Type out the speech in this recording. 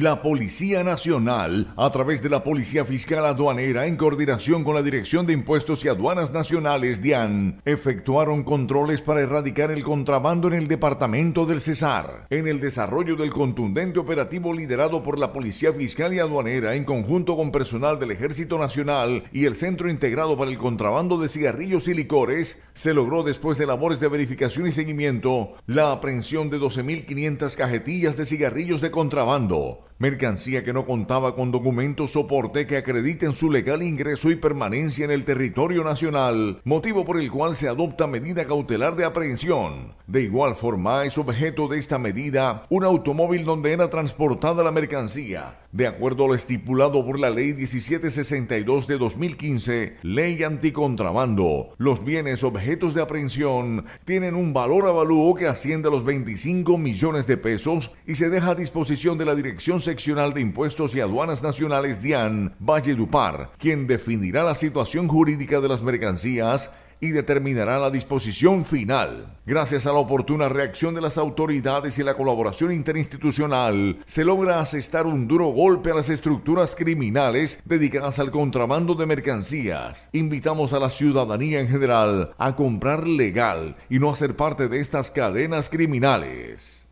La Policía Nacional, a través de la Policía Fiscal Aduanera, en coordinación con la Dirección de Impuestos y Aduanas Nacionales, DIAN, efectuaron controles para erradicar el contrabando en el departamento del Cesar. En el desarrollo del contundente operativo liderado por la Policía Fiscal y Aduanera, en conjunto con personal del Ejército Nacional y el Centro Integrado para el Contrabando de Cigarrillos y Licores, se logró después de labores de verificación y seguimiento la aprehensión de 12.500 cajetillas de cigarrillos de contrabando mercancía que no contaba con documentos soporte que acrediten su legal ingreso y permanencia en el territorio nacional, motivo por el cual se adopta medida cautelar de aprehensión. De igual forma, es objeto de esta medida un automóvil donde era transportada la mercancía, de acuerdo a lo estipulado por la Ley 1762 de 2015, Ley Anticontrabando. Los bienes objetos de aprehensión tienen un valor avalúo que asciende a los 25 millones de pesos y se deja a disposición de la Dirección Seccional de Impuestos y Aduanas Nacionales DIAN Valledupar, quien definirá la situación jurídica de las mercancías y determinará la disposición final. Gracias a la oportuna reacción de las autoridades y la colaboración interinstitucional, se logra asestar un duro golpe a las estructuras criminales dedicadas al contrabando de mercancías. Invitamos a la ciudadanía en general a comprar legal y no hacer parte de estas cadenas criminales.